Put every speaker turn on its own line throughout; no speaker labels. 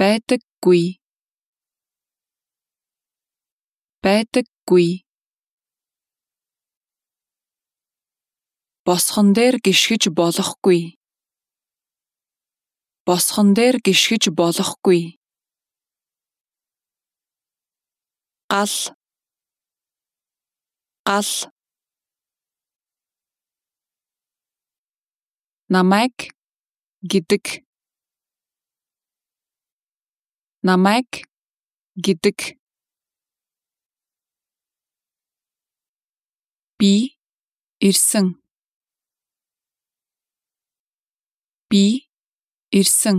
байдаггүй байдаггүй босхон дээр гიშгэж болохгүй босхон дээр гიშгэж болохгүй гал гал намайг гэдэг намайг гэдэг би ирсэн би ирсэн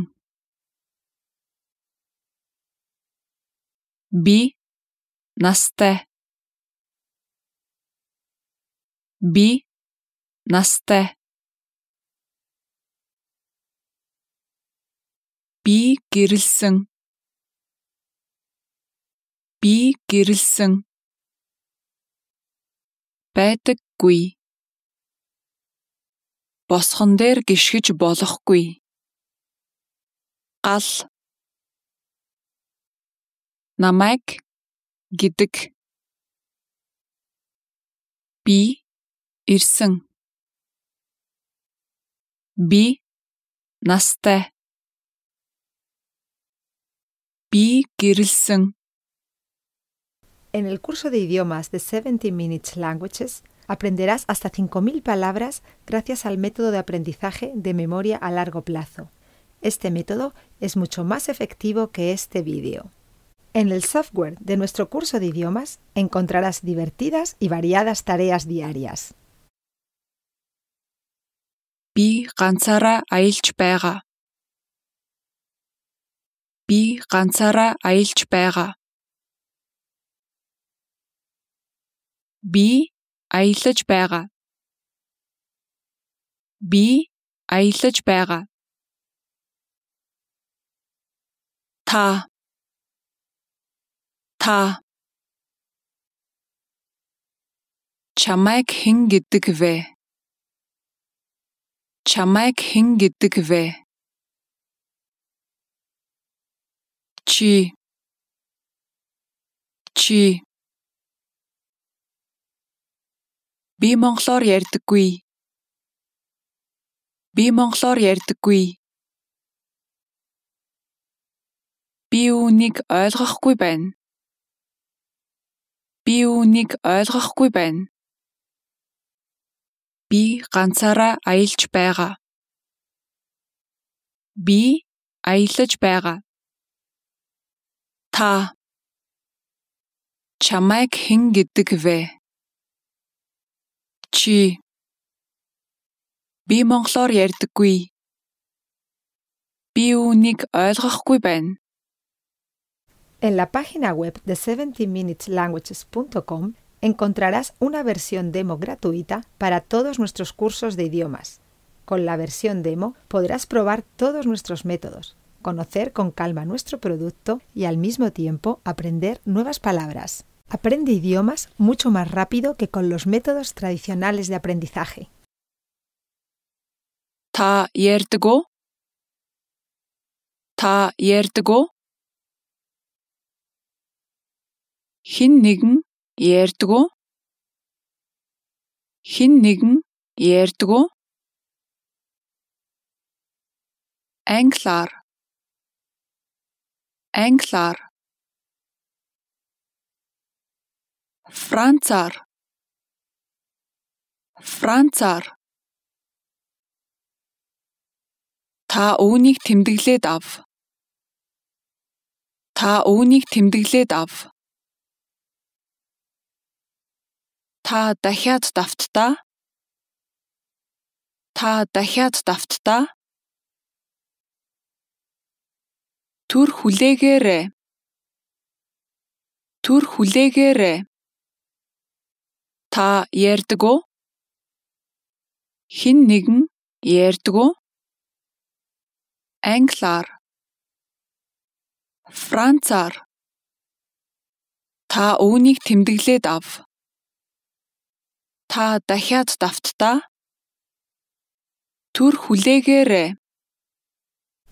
би настай би настай би гэрэлсэн би гэрэлсэн байдаггүй босхон дээр гიშгэж болохгүй гал намайг гэдэг би ирсэн би настай би гэрэлсэн
En el curso de idiomas de 70 Minutes Languages aprenderás hasta 5.000 palabras gracias al método de aprendizaje de memoria a largo plazo. Este método es mucho más efectivo que este vídeo. En el software de nuestro curso de idiomas encontrarás divertidas y variadas tareas diarias. Би
Би аялаж байгаа. Би аялаж байгаа. Та та Чамайг хэн гэдэг вэ? Чамайг хэн гэдэг вэ? Чи Чи Би монголоор ярьдаггүй. Би монголоор ярьдаггүй. Би үүнийг ойлгохгүй байна. Би үүнийг ойлгохгүй байна. Би ганцаараа аялж байгаа. Би аялж байгаа. Та чамайг хэн гэдэг вэ?
En la página web de 70minuteslanguages.com encontrarás una versión demo gratuita para todos nuestros cursos de idiomas. Con la versión demo podrás probar todos nuestros métodos, conocer con calma nuestro producto y al mismo tiempo aprender nuevas palabras. Aprende idiomas mucho más rápido que con los métodos tradicionales de aprendizaje. Ta yertigo. Ta yertigo.
Hin nigen ярьдгүй. Hin nigen ярьдгүй. Францаар Францаар Та үүнийг тэмдэглээд ав. Та үүнийг тэмдэглээд ав. Та дахиад давтдаа. Та дахиад давтдаа. Түр хүлээгээрэй. Түр хүлээгээрэй. Та ярьдаг уу? Хин нэгэн ярьдаг уу? Англиар. Францаар. Та үүнийг тэмдэглээд ав.
Та дахиад давтдаа. Түр хүлээгээрэй.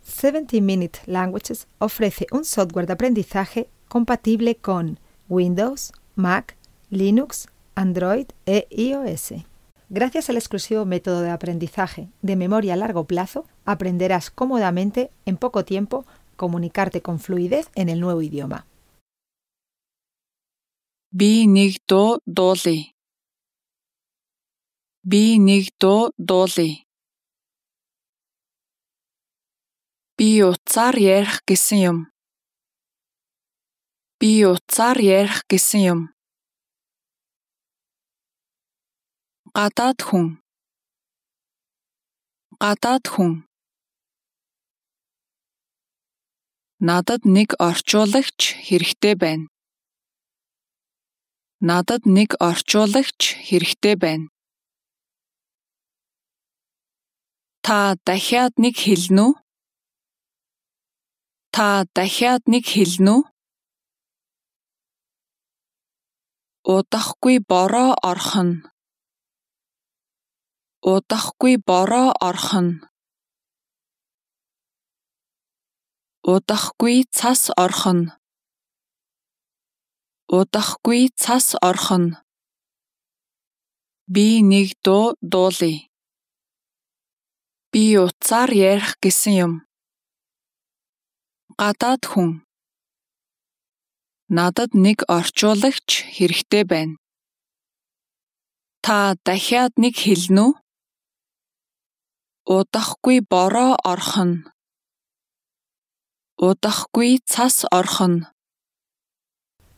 70 Minute Languages ofrece un software de aprendizaje compatible con Windows, Mac, Linux, Android e iOS. Gracias al exclusivo método de aprendizaje de memoria a largo plazo, aprenderás cómodamente, en poco tiempo, comunicarte con fluidez en el nuevo idioma.
гадаад хүн гадаад хүн надад нэг орчуулагч хэрэгтэй байна надад нэг орчуулагч хэрэгтэй байна та дахиад нэг хэлнэ үү та дахиад нэг хэлнэ үү удахгүй бороо орхон удахгүй бороо орох нь удахгүй цас орох нь удахгүй цас орох нь би нэг дуу дуулъя би утсаар ярих гэсэн юм гадаад хүн надад нэг орчуулагч хэрэгтэй байна та дахиад нэг хэлнэ үү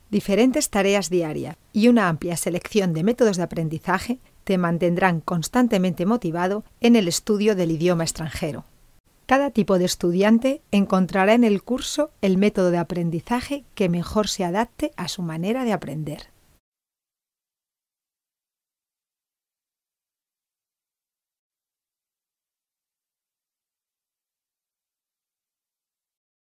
Diferentes tareas diarias y una amplia selección de métodos de aprendizaje te mantendrán constantemente motivado en el estudio del idioma extranjero. Cada tipo de estudiante encontrará en el curso el método de aprendizaje que mejor se adapte a su manera de aprender.